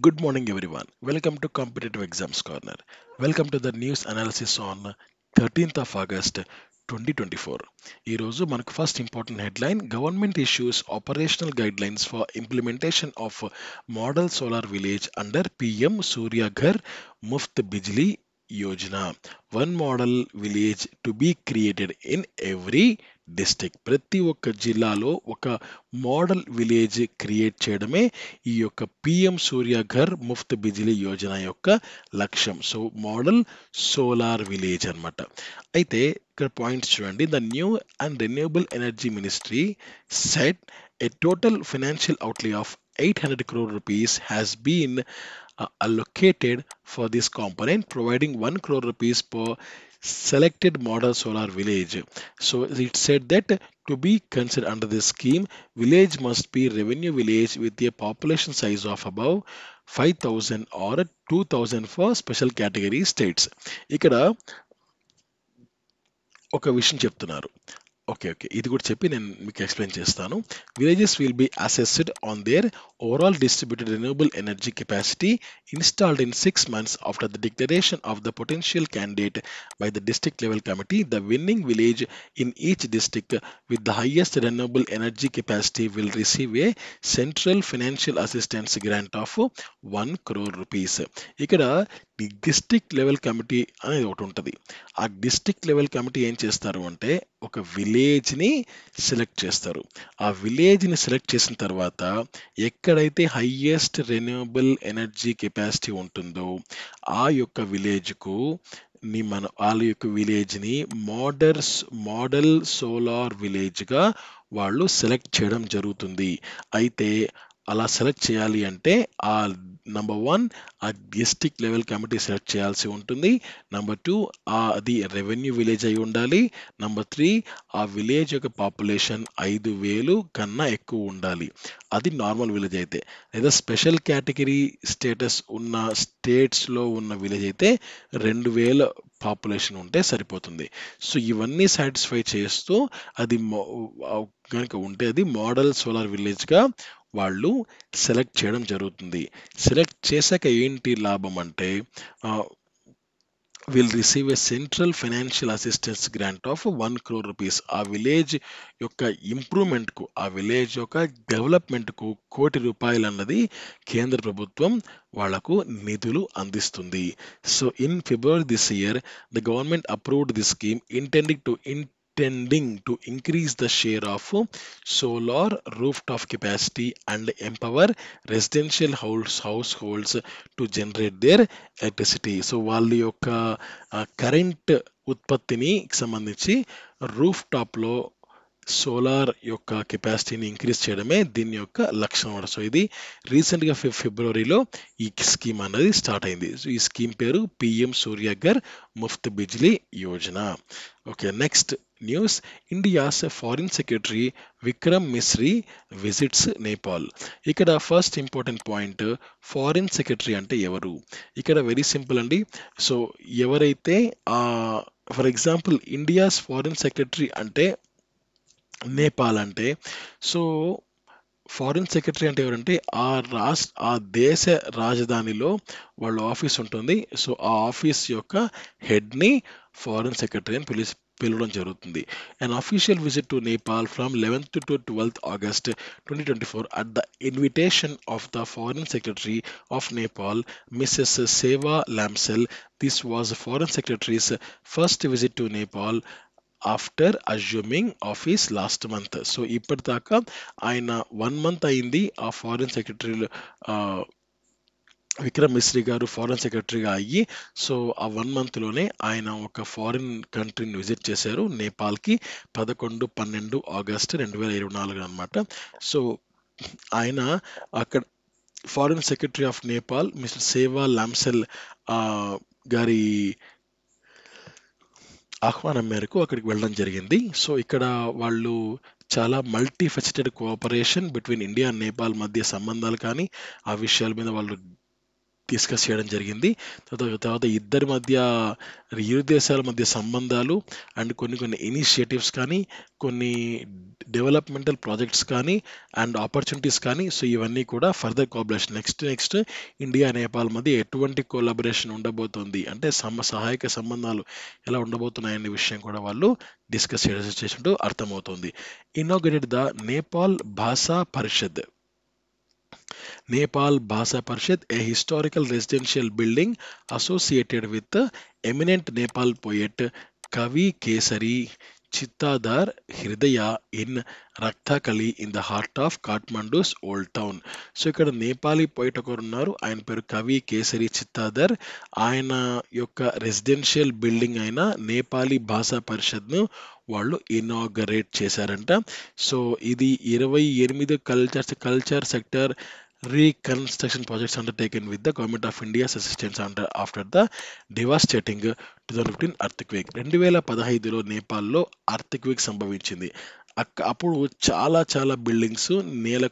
Good morning everyone. Welcome to Competitive Exams Corner. Welcome to the news analysis on 13th of August 2024. Today, first important headline, Government issues operational guidelines for implementation of model solar village under PM Surya Ghar Muft Bijli Yojana. One model village to be created in every district ప్రతి ఒక్క జిల్లాలో ఒక model village create చేయడమే ఈ యొక్క PM Surya Ghar Muft Bijli Yojana యొక్క లక్ష్యం so model solar village అనమాట అయితే ఇక్కడ పాయింట్స్ చూడండి the new and renewable energy ministry set a total financial outlay of 800 crore rupees has been uh, allocated for this component providing 1 crore rupees per selected model solar village. So it said that to be considered under this scheme, village must be revenue village with a population size of above 5000 or 2000 for special category states. ఇక్కడ ఒక విషయం చెప్తున్నారు okay okay ఇది కూడా చెప్పి నేను మీకు explain చేస్తాను villages will be assessed on their overall distributed renewable energy capacity installed in six months after the declaration of the potential candidate by the district level committee the winning village in each district with the highest renewable energy capacity will receive a central financial assistance grant of one crore rupees ఇక్కడ the district level committee అనేది ఒకటి ఉంటుంది ఆ district level committee ఏం చేస్తారు అంటే ఒక విలేజ్ని select చేస్తారు ఆ విలేజ్ని సెలెక్ట్ చేసిన తర్వాత ఎక్కడైతే హయ్యెస్ట్ రెన్యూబుల్ ఎనర్జీ కెపాసిటీ ఉంటుందో ఆ యొక్క విలేజ్కు ని మన వాళ్ళ యొక్క విలేజ్ని మోడర్స్ మోడల్ సోలార్ విలేజ్గా వాళ్ళు సెలెక్ట్ చేయడం జరుగుతుంది అయితే అలా సెలెక్ట్ చేయాలి అంటే ఆ నంబర్ వన్ ఆ డిస్టిక్ లెవెల్ కమిటీ సెలెక్ట్ చేయాల్సి ఉంటుంది నంబర్ టూ అది రెవెన్యూ విలేజ్ అయి ఉండాలి నంబర్ త్రీ ఆ విలేజ్ యొక్క పాపులేషన్ ఐదు వేలు కన్నా ఎక్కువ ఉండాలి అది నార్మల్ విలేజ్ అయితే లేదా స్పెషల్ కేటగిరీ స్టేటస్ ఉన్న స్టేట్స్లో ఉన్న విలేజ్ అయితే రెండు వేల పాపులేషన్ ఉంటే సరిపోతుంది సో ఇవన్నీ సాటిస్ఫై చేస్తూ అది కనుక ఉంటే అది మోడల్ సోలార్ విలేజ్గా వాళ్ళు సెలెక్ట్ చేయడం జరుగుతుంది సెలెక్ట్ చేశాక ఏంటి లాభం అంటే will receive a central financial assistance grant of one crore rupees ఆ విలేజ్ యొక్క ఇంప్రూవ్మెంట్కు ఆ విలేజ్ యొక్క డెవలప్మెంట్కు కోటి రూపాయలు అన్నది కేంద్ర ప్రభుత్వం వాళ్లకు నిధులు అందిస్తుంది so in February this year the government approved the scheme intending to in tending to increase the share of solar rooftop capacity and empower residential house households to generate their electricity so so వాళ్ళ యొక్క current ఉత్పత్తిని సంబంధించి roof టాప్లో solar యొక్క కెపాసిటీని increase చేయడమే దీని యొక్క లక్ష్యం అనమాట సో ఇది రీసెంట్గా ఫిఫ్ ఫిబ్రవరిలో ఈ స్కీమ్ అనేది స్టార్ట్ అయింది సో ఈ స్కీమ్ పేరు PM Surya Ghar Muft Bijli Yojana okay next news India's foreign secretary Vikram Misri visits Nepal ఇక్కడ first important point foreign secretary అంటే ఎవరు ఇక్కడ వెరీ సింపుల్ అండి సో ఎవరైతే for example India's foreign secretary అంటే నేపాల్ అంటే సో ఫారిన్ సెక్రటరీ అంటే ఎవరంటే ఆ రాష్ట్ర ఆ దేశ రాజధానిలో వాళ్ళ ఆఫీస్ ఉంటుంది సో ఆ ఆఫీస్ యొక్క హెడ్ని ఫారిన్ సెక్రటరీ అని పిలిచి పిలవడం జరుగుతుంది and official visit to Nepal from eleventh to twelfth August twenty twenty four at the invitation of the foreign secretary of Nepal Mrs Sewa Lamsal this was foreign secretary's first visit to Nepal after assuming office last month so ఇప్పటిదాకా ఆయన one month అయింది ఆ foreign secretary Vikram Misri గారు foreign సెక్రటరీగా అయ్యి so ఆ one మంత్లోనే ఆయన ఒక ఫారిన్ కంట్రీని విజిట్ చేశారు నేపాల్కి పదకొండు పన్నెండు ఆగస్టు రెండు వేల ఇరవై నాలుగు అనమాట సో ఆయన అక్కడ foreign secretary of Nepal mister Sewa Lamsal గారి ఆహ్వానం మేరకు అక్కడికి వెళ్ళడం జరిగింది సో ఇక్కడ వాళ్ళు చాలా multi faceted cooperation between India Nepal మధ్య సంబంధాలు కానీ ఆ విషయాల మీద వాళ్ళు డిస్కస్ చేయడం జరిగింది తర్వాత ఇద్దరి మధ్య ఇరు దేశాల మధ్య సంబంధాలు అండ్ కొన్ని కొన్ని ఇనిషియేటివ్స్ కానీ కొన్ని డెవలప్మెంటల్ ప్రాజెక్ట్స్ కానీ అండ్ ఆపర్చునిటీస్ కానీ సో ఇవన్నీ కూడా further cooperation next next India Nepal మధ్య ఎటువంటి కోలాబరేషన్ ఉండబోతోంది అంటే సమ సహాయక సంబంధాలు ఎలా ఉండబోతున్నాయనే విషయం కూడా వాళ్ళు డిస్కస్ చేసినట్టు అర్థమవుతుంది ఇన్నోగ్రేటెడ్ the Nepal Bhasha Parishad Nepal Bhasha Parishad a historical residential building associated with eminent Nepal Nepal Kavi Kesari Chittadhar Hridaya in Raktakali in the heart of Kathmandu's old town so ఇక్కడ నేపాలీ పోయిట్ ఒకరు ఉన్నారు ఆయన పేరు కవి కేసరి చిత్తాదర్ ఆయన యొక్క రెసిడెన్షియల్ బిల్డింగ్ అయిన నేపాలీ భాషా పరిషత్ను వాళ్ళు ఇనాగరేట్ చేశారంట సో ఇది ఇరవై ఎనిమిది culture culture sector reconstruction projects undertaken with the government of India's assistance under after the devastating two thousand fifteen earthquake రెండు వేల పదహైదులో నేపాల్లో అర్త్క్వేక్ సంభవించింది అక్క అప్పుడు చాలా చాలా బిల్డింగ్స్ నేల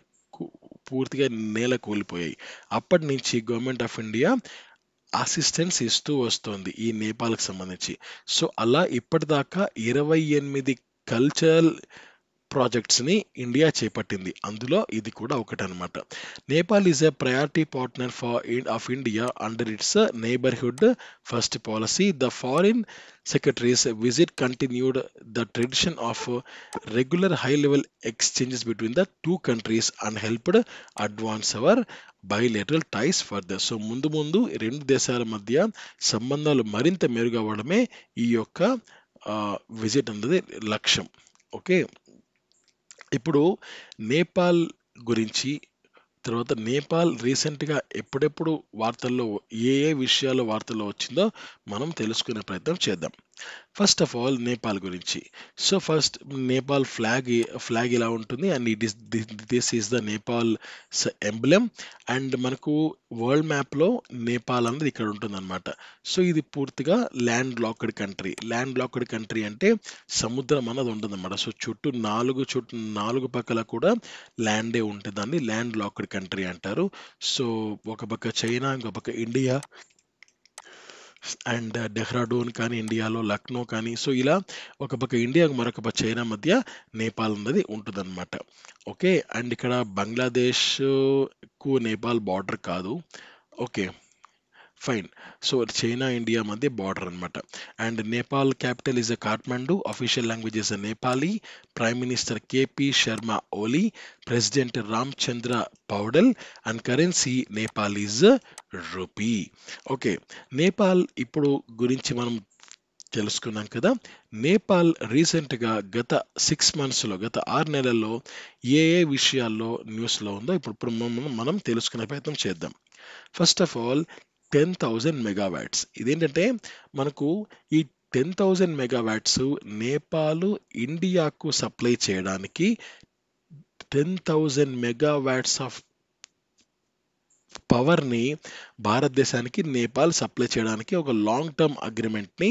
పూర్తిగా నేల కూలిపోయాయి అప్పటి నుంచి గవర్నమెంట్ ఆఫ్ ఇండియా అసిస్టెన్స్ ఇస్తూ వస్తుంది ఈ నేపాల్కి సంబంధించి సో అలా ఇప్పటిదాకా ఇరవై ఎనిమిది కల్చరల్ ప్రాజెక్ట్స్ని ఇండియా చేపట్టింది అందులో ఇది కూడా ఒకటనమాట Nepal is a priority partner for of India under its neighbourhood first policy the foreign secretary's visit continued the tradition of regular high level exchanges between the two countries and helped advance our bilateral ties further so ముందు ముందు రెండు దేశాల మధ్య సంబంధాలు మరింత మెరుగవడమే ఈ యొక్క visit అన్నది లక్ష్యం ఓకే ఇప్పుడు నేపాల్ గురించి తర్వాత నేపాల్ రీసెంట్గా ఎప్పుడెప్పుడు వార్తల్లో ఏ ఏ విషయాలు వార్తల్లో వచ్చిందో మనం తెలుసుకునే ప్రయత్నం చేద్దాం ఫస్ట్ ఆఫ్ ఆల్ నేపాల్ గురించి so first Nepal flag flag ఇలా ఉంటుంది and it is this is the Nepal emblem and మనకు వరల్డ్ మ్యాప్లో నేపాల్ అనేది ఇక్కడ ఉంటుందన్నమాట సో ఇది పూర్తిగా land locked country land locked country అంటే సముద్రం అన్నది అనమాట సో చుట్టూ నాలుగు చుట్టూ నాలుగు పక్కల కూడా ల్యాండే ఉంటుంది దాన్ని ల్యాండ్ లాక్డ్ కంట్రీ అంటారు సో ఒక పక్క చైనా ఇంకొక పక్క ఇండియా అండ్ డెహ్రాడూన్ కానీ ఇండియాలో లక్నో కానీ సో ఇలా ఒక పక్క ఇండియాకు మరొక పక్క చైనా మధ్య నేపాల్ అన్నది ఉంటుందన్నమాట ఓకే అండ్ ఇక్కడ బంగ్లాదేశ్కు నేపాల్ బార్డర్ కాదు okay fine so China India మధ్య బార్డర్ అనమాట and Nepal capital is uh Kathmandu official language is uh Nepali prime minister KP Sharma Oli president Ram Chandra Poudel and currency Nepal is rupee okay Nepal ఇప్పుడు గురించి మనం తెలుసుకున్నాం కదా నేపాల్ రీసెంట్గా గత సిక్స్ మంత్స్లో గత ఆరు నెలల్లో ఏ ఏ విషయాల్లో న్యూస్లో ఉందో ఇప్పుడు మనం తెలుసుకునే ప్రయత్నం చేద్దాం first of all ten thousand megawatts ఇదేంటంటే మనకు ఈ టెన్ థౌజండ్ మెగావాట్స్ నేపాల్ ఇండియాకు సప్లై చేయడానికి టెన్ థౌజండ్ మెగావాట్స్ ఆఫ్ పవర్‌ని భారతదేశానికి నేపాల్ సప్లై చేయడానికి ఒక లాంగ్ టర్మ్ అగ్రిమెంట్‌ని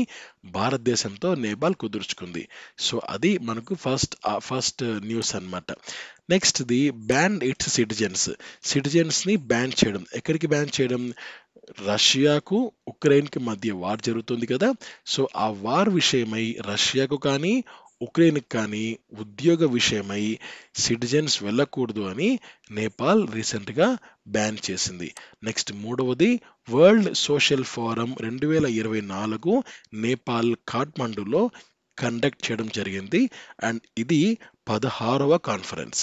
భారతదేశంతో నేపాల్ కుదుర్చుకుంది. సో, అది మనకు ఫస్ట్ ఫస్ట్ న్యూస్ అనమాట. నెక్స్ట్‌ది బ్యాన్ ఇట్స్ సిటిజన్స్. సిటిజన్స్‌ని బ్యాన్ చేయడం. ఎక్కడికి బ్యాన్ చేయడం? రష్యాకు, ఉక్రెయిన్‌కి మధ్య వార్ జరుగుతుంది కదా! సో, ఆ వార్ విషయమై రష్యాకు కానీ ఉక్రెయిన్కి కానీ ఉద్యోగ విషయమై సిటిజన్స్ వెళ్ళకూడదు అని నేపాల్ రీసెంట్గా బ్యాన్ చేసింది నెక్స్ట్ మూడవది వరల్డ్ సోషల్ ఫోరం రెండు వేల ఇరవై నాలుగు నేపాల్ కాఠ్మండూలో కండక్ట్ చేయడం జరిగింది అండ్ ఇది పదహారవ కాన్ఫరెన్స్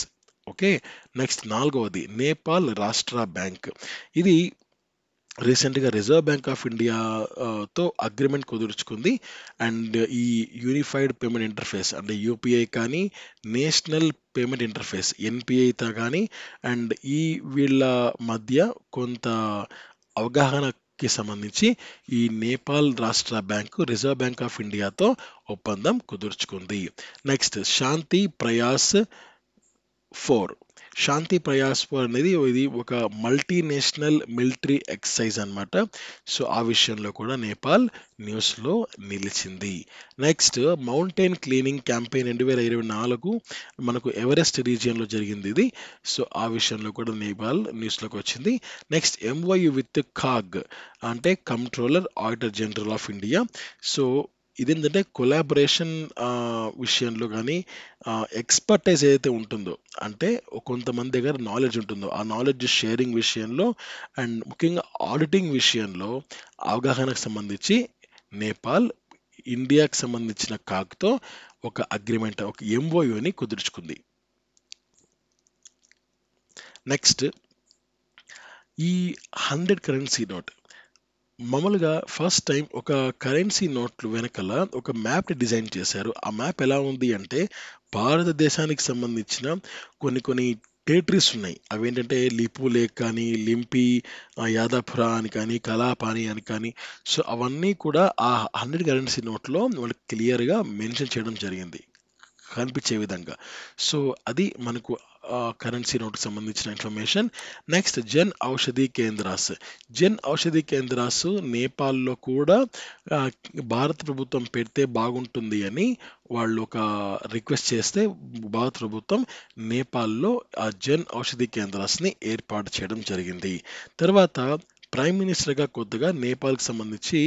ఓకే నెక్స్ట్ నాలుగవది నేపాల్ రాష్ట్ర బ్యాంక్ ఇది రీసెంట్గా రిజర్వ్ బ్యాంక్ ఆఫ్ ఇండియాతో అగ్రిమెంట్ కుదుర్చుకుంది అండ్ ఈ యూనిఫైడ్ పేమెంట్ ఇంటర్ఫేస్ అంటే యూపీఐ కానీ నేషనల్ పేమెంట్ ఇంటర్ఫేస్ ఎన్పిఐతో కానీ అండ్ ఈ వీళ్ళ మధ్య కొంత అవగాహనకి సంబంధించి ఈ Nepal Rastra bank reserve bank of ఇండియాతో ఒప్పందం కుదుర్చుకుంది నెక్స్ట్ శాంతి ప్రయాస్ ఫోర్ శాంతి ప్రయాస్పర్ అనేది ఇది ఒక మల్టీనేషనల్ మిలిటరీ ఎక్సైజ్ అనమాట సో ఆ విషయంలో కూడా నేపాల్ న్యూస్లో నిలిచింది నెక్స్ట్ మౌంటైన్ క్లీనింగ్ క్యాంపెయిన్ రెండు వేల ఇరవై నాలుగు మనకు ఎవరెస్ట్ రీజియన్లో జరిగింది ఇది సో ఆ విషయంలో కూడా నేపాల్ న్యూస్లోకి వచ్చింది నెక్స్ట్ ఎంవైయు విత్ కాగ్ అంటే controller auditor general of India so ఇది ఏంటంటే కొలాబరేషన్ విషయంలో కానీ ఎక్స్పర్టైజ్ ఏదైతే ఉంటుందో అంటే కొంతమంది దగ్గర నాలెడ్జ్ ఉంటుందో ఆ నాలెడ్జ్ షేరింగ్ విషయంలో అండ్ ముఖ్యంగా ఆడిటింగ్ విషయంలో అవగాహనకు సంబంధించి నేపాల్ ఇండియాకి సంబంధించిన కాక్తో ఒక అగ్రిమెంట్ ఒక ఎంఓయూని కుదుర్చుకుంది నెక్స్ట్ ఈ హండ్రెడ్ కరెన్సీ నోట్ మామూలుగా ఫస్ట్ టైం ఒక కరెన్సీ నోట్లు వెనకాల ఒక మ్యాప్‌ని డిజైన్ చేశారు. ఆ మ్యాప్ ఎలా ఉంది అంటే, భారతదేశానికి సంబంధించిన కొన్ని కొన్ని టెరిటరీస్ ఉన్నాయి. అవి ఏంటంటే లిపు లేక్ కానీ, లింపి, యాదాపురా అని కానీ, కలాపాని అని కానీ, సో, అవన్నీ కూడా ఆ హండ్రెడ్ కరెన్సీ నోట్‌లో వాళ్ళు క్లియర్‌గా మెన్షన్ చేయడం జరిగింది. కనిపించే విధంగా. సో, అది మనకు కరెన్సీ నోట్కి సంబంధించిన ఇన్ఫర్మేషన్ నెక్స్ట్ జన్ ఔషధి కేంద్రాస్ జన్ ఔషధి కేంద్రాస్ నేపాల్లో కూడా భారత ప్రభుత్వం పెడితే బాగుంటుంది అని వాళ్ళు ఒక రిక్వెస్ట్ చేస్తే భారత ప్రభుత్వం నేపాల్లో ఆ జన్ ఔషధి కేంద్రాస్ని ఏర్పాటు చేయడం జరిగింది తర్వాత ప్రైమ్ మినిస్టర్గా కొద్దిగా నేపాల్కి సంబంధించి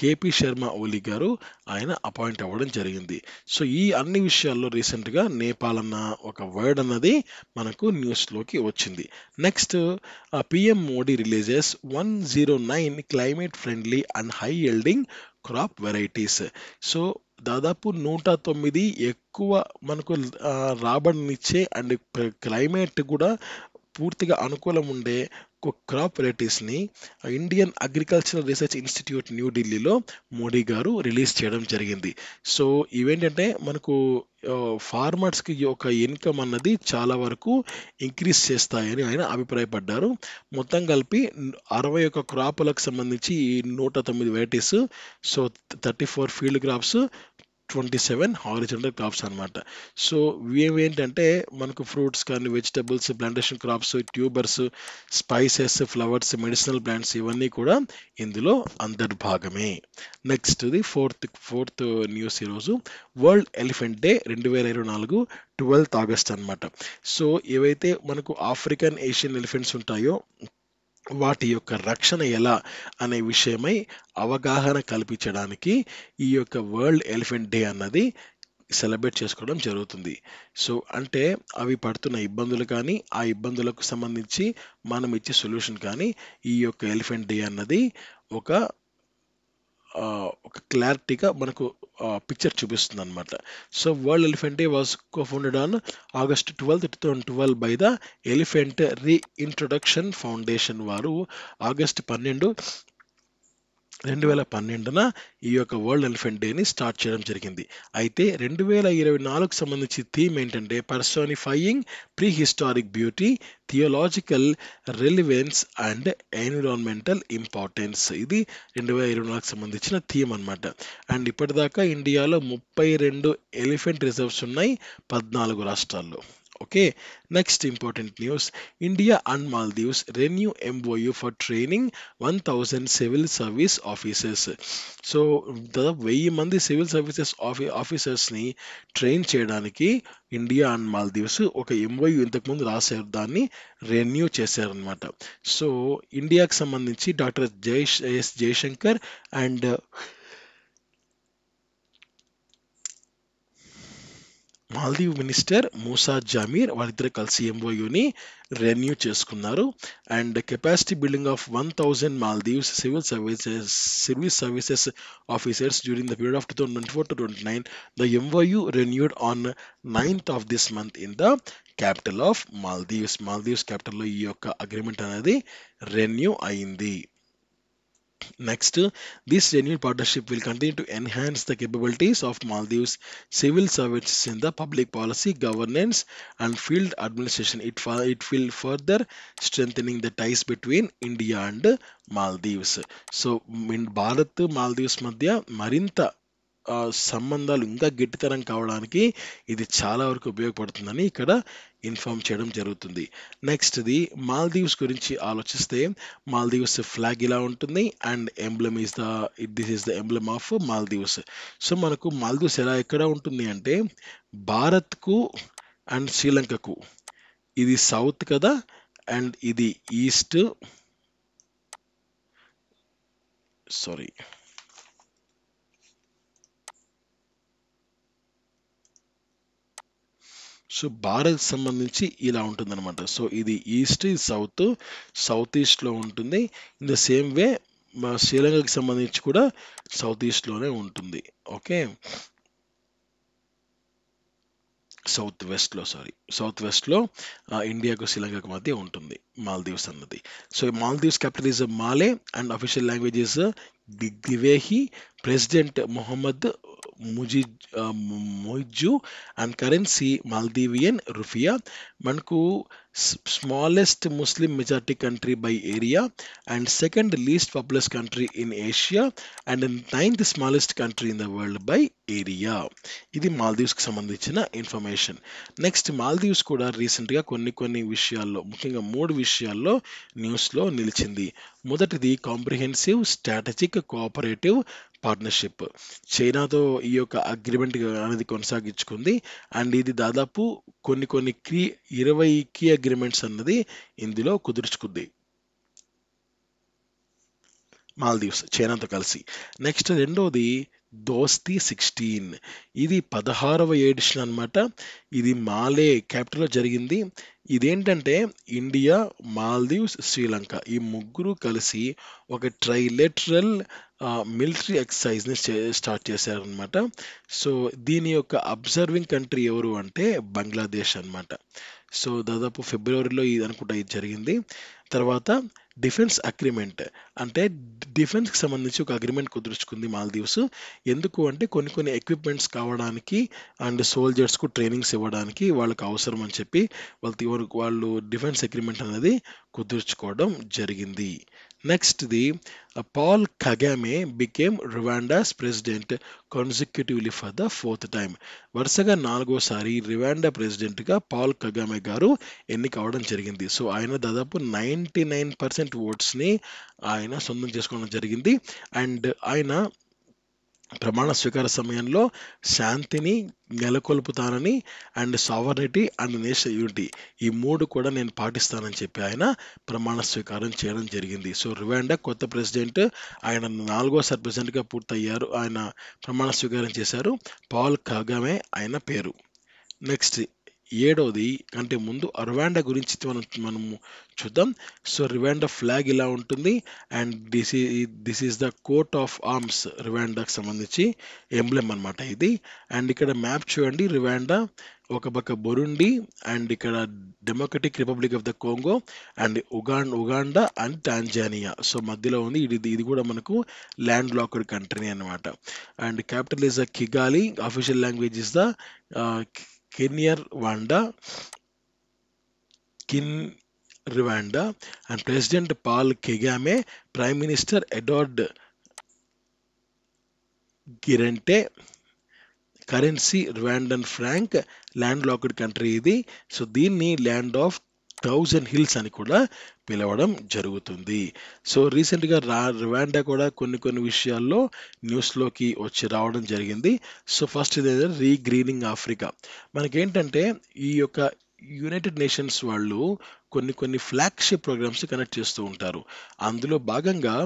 కేపీ శర్మ ఓలీ గారు ఆయన అపాయింట్ అవ్వడం జరిగింది సో ఈ అన్ని విషయాల్లో రీసెంట్గా నేపాల్ అన్న ఒక వర్డ్ అన్నది మనకు న్యూస్లోకి వచ్చింది next PM Modi releases one zero nine climate friendly and high yielding crop varieties so దాదాపు నూట తొమ్మిది ఎక్కువ మనకు రాబడినిచ్చే అండ్ క్లైమేట్ కూడా పూర్తిగా అనుకూలం ఉండే క్రాప్ వెరైటీస్ని ఇండియన్ అగ్రికల్చరల్ రీసెర్చ్ ఇన్స్టిట్యూట్ న్యూఢిల్లీలో మోడీ గారు రిలీజ్ చేయడం జరిగింది సో ఇవేంటంటే మనకు ఫార్మర్స్కి ఒక ఇన్కమ్ అన్నది చాలా వరకు ఇంక్రీజ్ చేస్తాయని ఆయన అభిప్రాయపడ్డారు మొత్తం కలిపి అరవై ఒక క్రాపులకు సంబంధించి ఈ నూట తొమ్మిది varieties so thirty four field crops twenty seven horizontal crops అనమాట సో ఇవి ఏంటంటే మనకు ఫ్రూట్స్ కానీ vegetables plantation crops tubers spices flowers medicinal plants ఇవన్నీ కూడా ఇందులో అంతర్భాగమే next the fourth fourth news ఈరోజు వరల్డ్ ఎలిఫెంట్ డే రెండు వేల ఇరవై నాలుగు ట్వెల్త్ ఆగస్ట్ అనమాట సో ఏవైతే మనకు ఆఫ్రికన్ ఏషియన్ ఎలిఫెంట్స్ ఉంటాయో వాటి యొక్క రక్షణ ఎలా అనే విషయమై అవగాహన కల్పించడానికి ఈ యొక్క వరల్డ్ ఎలిఫెంట్ డే అన్నది సెలబ్రేట్ చేసుకోవడం జరుగుతుంది సో అంటే అవి పడుతున్న ఇబ్బందులు కానీ ఆ ఇబ్బందులకు సంబంధించి మనం ఇచ్చే సొల్యూషన్ కానీ ఈ యొక్క ఎలిఫెంట్ డే అన్నది ఒక ఒక క్లారిటీగా మనకు పిక్చర్ చూపిస్తుంది అనమాట so world elephant day was founded on August twelfth two thousand twelve by the elephant reintroduction foundation వారు ఆగస్ట్ పన్నెండు రెండు వేల పన్నెండున ఈ యొక్క వరల్డ్ ఎలిఫెంట్ డేని స్టార్ట్ చేయడం జరిగింది అయితే రెండు వేల ఇరవై నాలుగు సంబంధించి థీమ్ ఏంటంటే personifying prehistoric beauty theological relevance and environmental importance ఇది రెండు వేల ఇరవై నాలుగు సంబంధించిన థీమ్ అనమాట అండ్ ఇప్పటిదాకా ఇండియాలో ముప్పై రెండు ఎలిఫెంట్ రిజర్వ్స్ ఉన్నాయి పద్నాలుగు రాష్ట్రాల్లో okay next important news India and Maldives renew renew for training one thousand civil service officers so దాదాపు వెయ్యి మంది సివిల్ సర్వీసెస్ ఆఫీ ఆఫీసర్స్ని ట్రైన్ చేయడానికి ఇండియా అండ్ మాల్దీవ్స్ ఒక ఎంఓయూ ఇంతకుముందు రాశారు దాన్ని రెన్యూ చేశారనమాట సో ఇండియాకి సంబంధించి doctor Jai S Jaishankar and Maldive minister Moosa Zameer వాళ్ళిద్దరు కలిసి ఎంఓయూని రెన్యూ చేసుకున్నారు and capacity building of one thousand Maldives civil services civil services officers during the period of two thousand twenty four to twenty nine the MOU renewed on ninth of this month in the capital of Maldives Maldives క్యాపిటల్లో ఈ యొక్క agreement అనేది renew అయింది Next, this genuine partnership will continue to enhance the capabilities of Maldives civil services in the public policy, governance, and field administration. It, it will further strengthening the ties between India and Maldives. So, in Bharat Maldives Madhya, Marinta సంబంధాలు ఇంకా గట్టితరం కావడానికి ఇది చాలా వరకు ఉపయోగపడుతుందని ఇక్కడ inform చేయడం జరుగుతుంది నెక్స్ట్ ఇది మాల్దీవ్స్ గురించి ఆలోచిస్తే మాల్దీవ్స్ ఫ్లాగ్ ఇలా ఉంటుంది and emblem is the it this is the emblem of Maldives so మనకు మాల్దీవ్స్ ఎలా ఎక్కడ ఉంటుంది అంటే భారత్కు అండ్ శ్రీలంకకు ఇది సౌత్ కదా అండ్ ఇది ఈస్ట్ సారీ సో భారత్ సంబంధించి ఇలా ఉంటుందన్నమాట సో ఇది ఈస్ట్ ఇది సౌత్ సౌత్ ఈస్ట్లో ఉంటుంది ఇన్ ద సేమ్ వే శ్రీలంకకి సంబంధించి కూడా సౌత్ ఈస్ట్లోనే ఉంటుంది ఓకే సౌత్ వెస్ట్లో సారీ సౌత్ వెస్ట్లో ఇండియాకు శ్రీలంకకు మధ్య ఉంటుంది మాల్దీవ్స్ అన్నది so Maldives capital is Male and official language is Dhivehi president Mohamed ముజి Muizzu and currency Maldivian rufiyaa మనకు smallest Muslim majority country by area and second least populous country in Asia and ninth smallest country in the world by area ఇది మాల్దీవ్స్కి సంబంధించిన information next Maldives కూడా రీసెంట్గా కొన్ని కొన్ని విషయాల్లో ముఖ్యంగా మూడు విషయాల్లో న్యూస్లో నిలిచింది మొదటిది కాంప్రిహెన్సివ్ స్ట్రాటజిక్ కోఆపరేటివ్ పార్ట్నర్షిప్ చైనాతో ఈ యొక్క అగ్రిమెంట్ అనేది కొనసాగించుకుంది అండ్ ఇది దాదాపు కొన్ని కొన్ని క్రీ ఇరవై కీ అగ్రిమెంట్స్ అన్నది ఇందులో కుదుర్చుకుంది మాల్దీవ్స్ చైనాతో కలిసి నెక్స్ట్ రెండవది దోస్తీ సిక్స్టీన్ ఇది పదహారవ ఎడిషన్ అనమాట ఇది మాలే క్యాపిటల్లో జరిగింది ఇదేంటంటే ఇండియా మాల్దీవ్స్ శ్రీలంక ఈ ముగ్గురు కలిసి ఒక ట్రైలెటరల్ మిలిటరీ ఎక్సర్సైజ్ని స్టార్ట్ చేశారనమాట సో దీని యొక్క అబ్జర్వింగ్ కంట్రీ ఎవరు అంటే బంగ్లాదేశ్ అనమాట సో దాదాపు ఫిబ్రవరిలో ఇది అనుకుంటా ఇది జరిగింది తర్వాత డిఫెన్స్ అగ్రిమెంట్ అంటే డిఫెన్స్కి సంబంధించి ఒక అగ్రిమెంట్ కుదుర్చుకుంది మాల్దీవ్స్ ఎందుకు అంటే కొన్ని కొన్ని ఎక్విప్మెంట్స్ కావడానికి అండ్ సోల్జర్స్కు ట్రైనింగ్స్ ఇవ్వడానికి వాళ్ళకి అవసరం అని చెప్పి వాళ్ళు వాళ్ళు డిఫెన్స్ అగ్రిమెంట్ అనేది కుదుర్చుకోవడం జరిగింది the Paul Kagame became Rwanda's president consecutively for the fourth time వరుసగా నాలుగోసారి రివాండా ప్రెసిడెంట్గా పాల్ కగామే గారు ఎన్నిక అవడం జరిగింది సో ఆయన దాదాపు నైంటీ నైన్ పర్సెంట్ ఓట్స్ని ఆయన సొంతం చేసుకోవడం జరిగింది అండ్ ఆయన ప్రమాణ స్వీకార సమయంలో శాంతిని నెలకొల్పుతానని and sovereignty and national unity ఈ మూడు కూడా నేను పాటిస్తానని చెప్పి ఆయన ప్రమాణ స్వీకారం చేయడం జరిగింది సో రివాండా కొత్త ప్రెసిడెంట్ ఆయన నాలుగో సార్ ప్రెసిడెంట్గా పూర్తయ్యారు ఆయన ప్రమాణ స్వీకారం చేశారు పాల్ కగమే ఆయన పేరు నెక్స్ట్ ఏడవది అంటే ముందు రువాండా గురించి మనం మనము చూద్దాం సో రువాండా ఫ్లాగ్ ఇలా ఉంటుంది అండ్ దిస్ ఈ this is the coat of arms రివాండాకి సంబంధించి ఎంబ్లెమ్ అనమాట ఇది అండ్ ఇక్కడ మ్యాప్ చూడండి రువాండా ఒక పక్క బొరుండి అండ్ ఇక్కడ democratic republic of the Congo and Uganda Uganda and Tanzania so మధ్యలో ఉంది ఇది ఇది కూడా మనకు ల్యాండ్ లాక్డ్ కంట్రీ అనమాట and capital is the Kigali official language is the Kinier Rwanda, Kin Rwanda, and President Paul Kagame, Prime Minister Edward Girente, currency Rwandan franc, landlocked country. So, this is land of thousand hills. And పిలవడం జరుగుతుంది so రీసెంట్గా రా రివాండా కూడా కొన్ని కొన్ని విషయాల్లో న్యూస్లోకి వచ్చి రావడం జరిగింది సో ఫస్ట్ ఇది రీగ్రీనింగ్ ఆఫ్రికా మనకేంటంటే ఈ యొక్క యునైటెడ్ నేషన్స్ వాళ్ళు కొన్ని కొన్ని ఫ్లాగ్షిప్ ప్రోగ్రామ్స్ కనెక్ట్ చేస్తూ ఉంటారు అందులో భాగంగా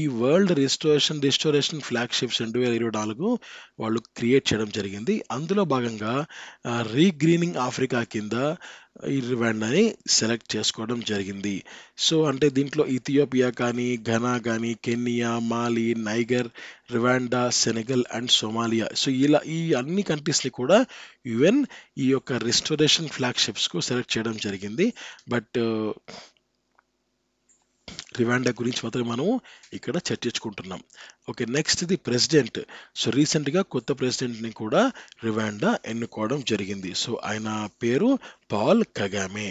ఈ వరల్డ్ రిస్టోరేషన్ రిస్టోరేషన్ ఫ్లాగ్షిప్స్ రెండు వేల ఇరవై నాలుగు వాళ్ళు క్రియేట్ చేయడం జరిగింది అందులో భాగంగా రీగ్రీనింగ్ ఆఫ్రికా కింద ఇరవైని సెలెక్ట్ చేసుకోవడం జరిగింది సో అంటే దీంట్లో ఇథియోపియా కానీ ఘనా కానీ Kenya Mali Niger Rwanda Senegal and Somalia so ఇలా ఈ అన్ని కంట్రీస్ని కూడా యుఎన్ ఈ యొక్క రిస్టోరేషన్ ఫ్లాగ్షిప్స్కు సెలెక్ట్ చేయడం జరిగింది బట్ బట్ రివాండా గురించి మాత్రం మనం ఇక్కడ చర్చించుకుంటున్నాం okay next the president so రీసెంట్గా కొత్త ప్రెసిడెంట్ని కూడా రివాండా ఎన్నుకోవడం జరిగింది సో ఆయన పేరు Paul Kagame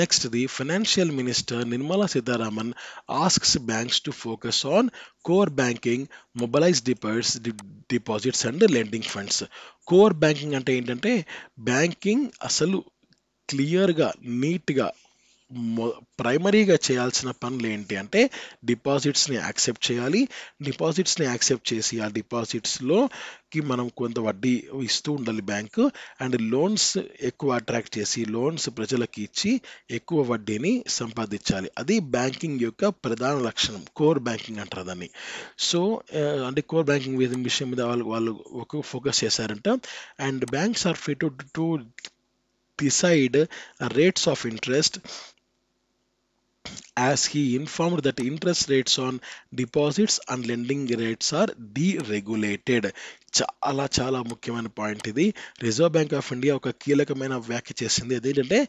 next the financial minister Nirmala Sitharaman asks banks to focus on core banking mobilize deposits deposits and lending funds core banking అంటే ఏంటంటే బ్యాంకింగ్ అసలు క్లియర్గా నీట్గా ప్రైమరీగా చేయాల్సిన పనులు ఏంటి అంటే డిపాజిట్స్ని యాక్సెప్ట్ చేయాలి డిపాజిట్స్ని యాక్సెప్ట్ చేసి ఆ డిపాజిట్స్లోకి మనం కొంత వడ్డీ ఇస్తూ ఉండాలి బ్యాంకు అండ్ లోన్స్ ఎక్కువ అట్రాక్ట్ చేసి లోన్స్ ప్రజలకు ఇచ్చి ఎక్కువ వడ్డీని సంపాదించాలి అది బ్యాంకింగ్ యొక్క ప్రధాన లక్షణం కోర్ బ్యాంకింగ్ అంటారు దాన్ని సో అంటే కోర్ బ్యాంకింగ్ విషయం మీద వాళ్ళు వాళ్ళు ఒక ఫోకస్ చేశారంట and banks are fit to decide rates of interest as he informed that interest rates on deposits and lending rates are deregulated చాలా చాలా ముఖ్యమైన పాయింట్ ఇది రిజర్వ్ బ్యాంక్ ఆఫ్ ఇండియా ఒక కీలకమైన వ్యాఖ్య చేసింది అదేంటంటే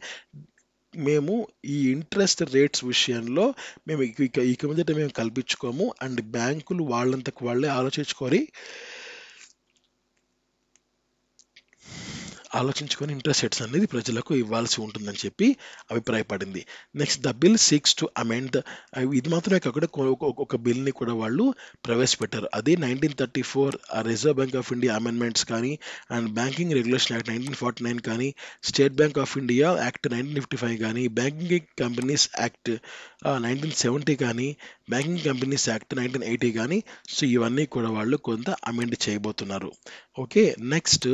మేము ఈ ఇంట్రెస్ట్ రేట్స్ విషయంలో మేము ఇక ఇక మీదట మేము కల్పించుకోము అండ్ బ్యాంకులు వాళ్ళంతకు వాళ్ళే ఆలోచించుకొని ఆలోచించుకొని ఇంట్రెస్ట్ రేట్స్ అనేది ప్రజలకు ఇవ్వాల్సి ఉంటుందని చెప్పి అభిప్రాయపడింది next the bill seeks to amend the ఇది మాత్రమే కాకుండా ఒక బిల్ని కూడా వాళ్ళు ప్రవేశపెట్టారు అది nineteen thirty four reserve bank of India amendments కానీ and banking regulation act nineteen forty nine కానీ state bank of India act nineteen fifty five కానీ banking companies act nineteen seventy కానీ banking companies act nineteen eighty కానీ so ఇవన్నీ కూడా వాళ్ళు కొంత amend చేయబోతున్నారు okay next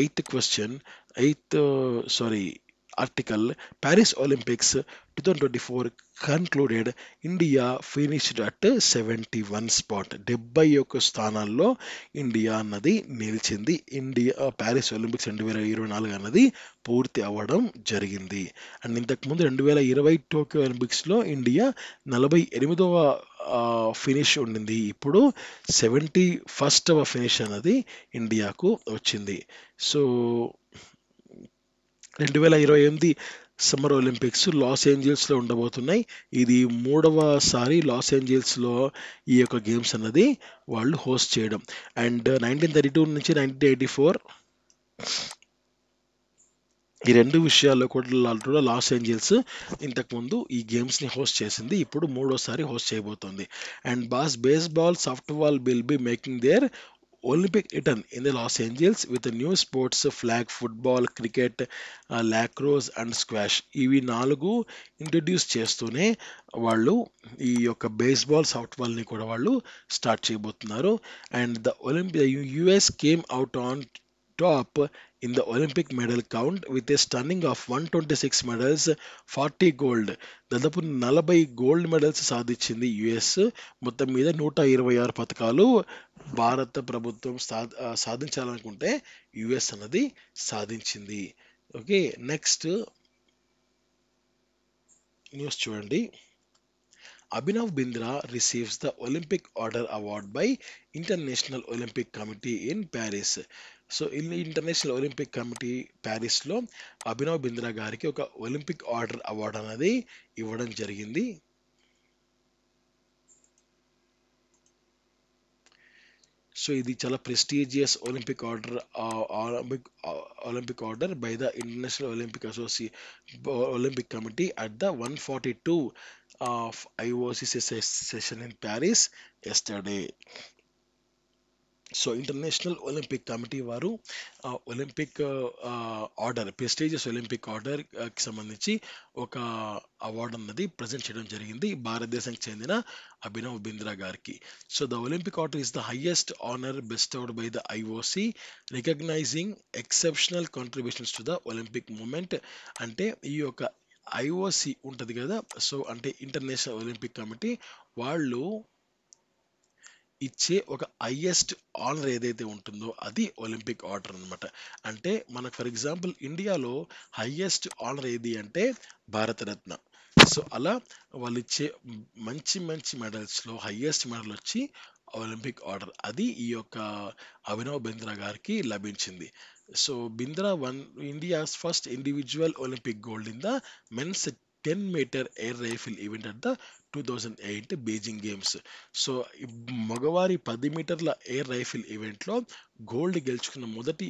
eighth question eighth sorry article Paris Olympics two thousand twenty four concluded India finished at seventy one spot డెబ్బై ఒక్క స్థానాల్లో ఇండియా అన్నది నిలిచింది ఇండియా ప్యారిస్ ఒలింపిక్స్ రెండు వేల ఇరవై నాలుగు అన్నది పూర్తి అవ్వడం జరిగింది అండ్ ఇంతకుముందు రెండు వేల ఇరవై టోక్యో ఒలింపిక్స్లో ఇండియా నలభై ఎనిమిదవ ఫినిష్ uh, ఉండింది ఇప్పుడు సెవెంటీ ఫస్ట్వ ఫినిష్ అన్నది ఇండియాకు వచ్చింది సో రెండు వేల ఇరవై ఎనిమిది సమ్మర్ ఒలింపిక్స్ లాస్ ఏంజల్స్లో ఉండబోతున్నాయి ఇది మూడవసారి లాస్ ఏంజల్స్లో ఈ యొక్క గేమ్స్ అన్నది వాళ్ళు హోస్ట్ చేయడం అండ్ నైన్టీన్ థర్టీ టూ నుంచి నైన్టీన్ ఎయిటీ ఫోర్ ఈ రెండు విషయాల్లో కూడా కూడా లాస్ ఏంజల్స్ ఇంతకుముందు ఈ గేమ్స్ని హోస్ట్ చేసింది ఇప్పుడు మూడోసారి హోస్ట్ చేయబోతోంది అండ్ బాస్ baseball softball will be making their Olympic return in the Los Angeles with new sports flag football cricket lacrosse and squash ఇవి నాలుగు ఇంట్రడ్యూస్ చేస్తూనే వాళ్ళు ఈ యొక్క బేస్బాల్ సాఫ్ట్బాల్ని కూడా వాళ్ళు స్టార్ట్ చేయబోతున్నారు అండ్ ద ఒలింపి US came out on top in the Olympic medal count with a stunning of 126 medals forty gold దాదాపు నలభై గోల్డ్ మెడల్స్ సాధించింది యుఎస్ మొత్తం మీద నూట ఇరవై ఆరు పథకాలు భారత ప్రభుత్వం సా సాధించాలనుకుంటే యుఎస్ అన్నది సాధించింది ఓకే నెక్స్ట్ న్యూస్ చూడండి Abhinav Bindra receives the Olympic Order Award by International Olympic Committee in Paris. So international Olympic committee ప్యారిస్లో అభినవ్ బింద్రా గారికి ఒక ఒలింపిక్ ఆర్డర్ అవార్డు అనేది ఇవ్వడం జరిగింది సో ఇది చాలా prestigious Olympic order Olympic Olympic order by the international Olympic associate Olympic committee at the one forty two of IOC session in Paris yesterday so international Olympic committee వారు Olympic order prestigious Olympic ఆర్డర్కి సంబంధించి ఒక award అన్నది present చేయడం జరిగింది భారతదేశానికి చెందిన Abhinav Bindra garu so the Olympic order is the highest honour bestowed by the IOC recognizing exceptional contributions to the Olympic movement అంటే ఈ యొక్క ఐఓసి ఉంటుంది కదా సో అంటే ఇంటర్నేషనల్ ఒలింపిక్ కమిటీ వాళ్ళు ఇచ్చే ఒక హైయెస్ట్ ఆర్డర్ ఏదైతే ఉంటుందో అది ఒలింపిక్ ఆర్డర్ అనమాట అంటే మనకు ఫర్ ఎగ్జాంపుల్ ఇండియాలో హైయెస్ట్ ఆర్డర్ ఏది అంటే భారతరత్న సో అలా వాళ్ళు ఇచ్చే మంచి మంచి మెడల్స్లో హయ్యెస్ట్ మెడల్ వచ్చి ఒలింపిక్ ఆర్డర్ అది ఈ యొక్క అభినవ్ బింద్రా గారికి లభించింది so Bindra won India's first individual Olympic gold in the men's ten metre air rifle event at the two thousand eight Beijing games so మగవారి పది మీటర్ల ఎయిర్ రైఫిల్ ఈవెంట్లో గోల్డ్ గెలుచుకున్న మొదటి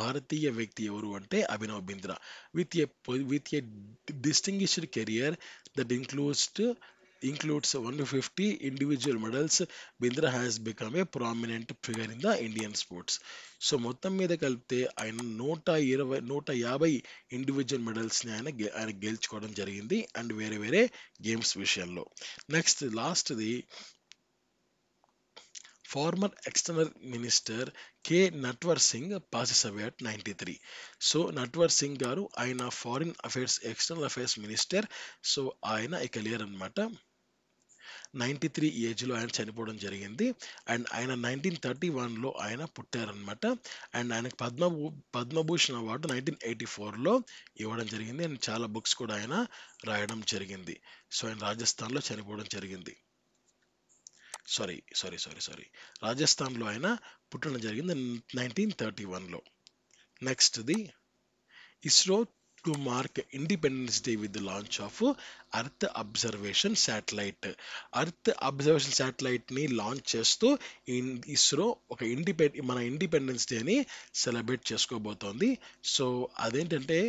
భారతీయ వ్యక్తి ఎవరు అంటే Abhinav Bindra with a with a distinguished career that includes includes 150 individual medals, Bindra has become a prominent figure in the Indian sports. సో మొత్తం మీద కలిపితే ఆయన నూట ఇరవై నూట యాభై ఇండివిజువల్ మెడల్స్ని ఆయన ఆయన గెలుచుకోవడం జరిగింది అండ్ వేరే వేరే గేమ్స్ విషయంలో నెక్స్ట్ లాస్ట్ది former external minister K Natwar Singh passes away at ninety three so Natwar Singh garu ఆయన foreign affairs external affairs minister so ఆయన ఇక లేరనమాట నైంటీ త్రీ ఏజ్లో ఆయన చనిపోవడం జరిగింది అండ్ ఆయన నైన్టీన్ థర్టీ వన్లో ఆయన పుట్టారనమాట అండ్ ఆయనకు పద్మభూ పద్మభూషణ్ అవార్డు నైన్టీన్ ఎయిటీ ఫోర్లో ఇవ్వడం జరిగింది అండ్ చాలా బుక్స్ కూడా ఆయన రాయడం జరిగింది సో ఆయన రాజస్థాన్లో చనిపోవడం జరిగింది సారీ సారీ సారీ సారీ రాజస్థాన్లో ఆయన పుట్టడం జరిగింది నైన్టీన్ థర్టీ వన్లో నెక్స్ట్ది ISRO to mark independence day with launch of earth observation satellite earth observation satellite launch చేస్తూ ఇస్రో ఒక ఇండిపెండ్ మన ఇండిపెండెన్స్ డేని సెలబ్రేట్ చేసుకోబోతోంది సో అదేంటంటే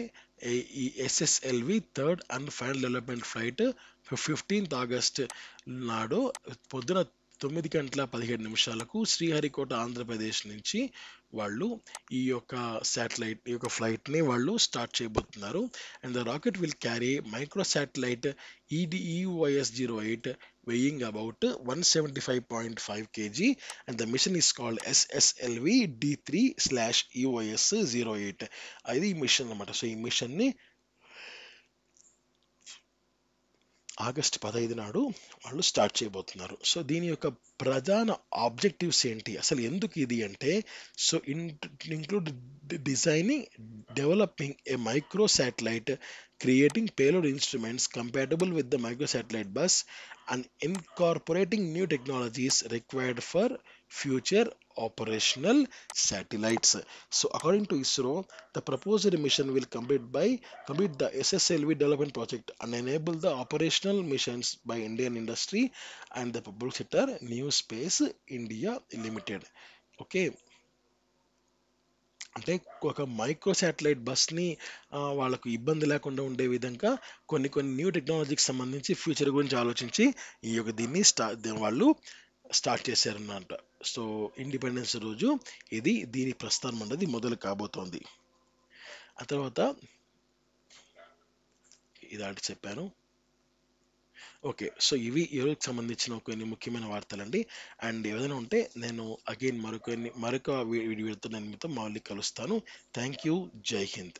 ఈ SSLV third and final development flight fifteenth August నాడు పొద్దున తొమ్మిది గంటల పదిహేడు నిమిషాలకు శ్రీహరికోట ఆంధ్రప్రదేశ్ నుంచి వాళ్ళు ఈ యొక్క శాటిలైట్ ఈ యొక్క ఫ్లైట్ని వాళ్ళు స్టార్ట్ చేయబోతున్నారు and the rocket will carry micro satellite EDEOS zero eight about one seventy five point five kg and the mission is called SSLV D three slash slash zero e eight అది ఈ machine అనమాట so ఈ మిషన్ని August పదహైదు నాడు వాళ్ళు start చేయబోతున్నారు so దీని యొక్క ప్రధాన ఆబ్జెక్టివ్స్ ఏంటి అసలు ఎందుకు ఇది అంటే so in include designing developing a micro satellite creating payload instruments compatible with the micro satellite bus and incorporating new technologies required for future operational satellites. So according to ISRO, the proposed mission will complete by complete the SSLV development project and enable the operational missions by Indian industry and the public sector New Space India Limited. Okay. అంటే ఒక micro satellite బస్ని వాళ్ళకు ఇబ్బంది లేకుండా ఉండే విధంగా కొన్ని కొన్ని new టెక్నాలజీకి సంబంధించి ఫ్యూచర్ గురించి ఆలోచించి ఈ యొక్క దీన్ని స్టా వాళ్ళు స్టార్ట్ చేశారన్నమాట సో ఇండిపెండెన్స్ రోజు ఇది దీని ప్రస్థానం అన్నది మొదలు కాబోతోంది ఆ తర్వాత ఇదాంటి చెప్పాను ఓకే సో ఇవి ఈరోజుకి సంబంధించిన కొన్ని ముఖ్యమైన వార్తలండి అండ్ ఏదైనా ఉంటే నేను అగైన్ మరొక మరొక వీడియోతో నేను మీతో మళ్ళీ కలుస్తాను థ్యాంక్ యూ జై హింద్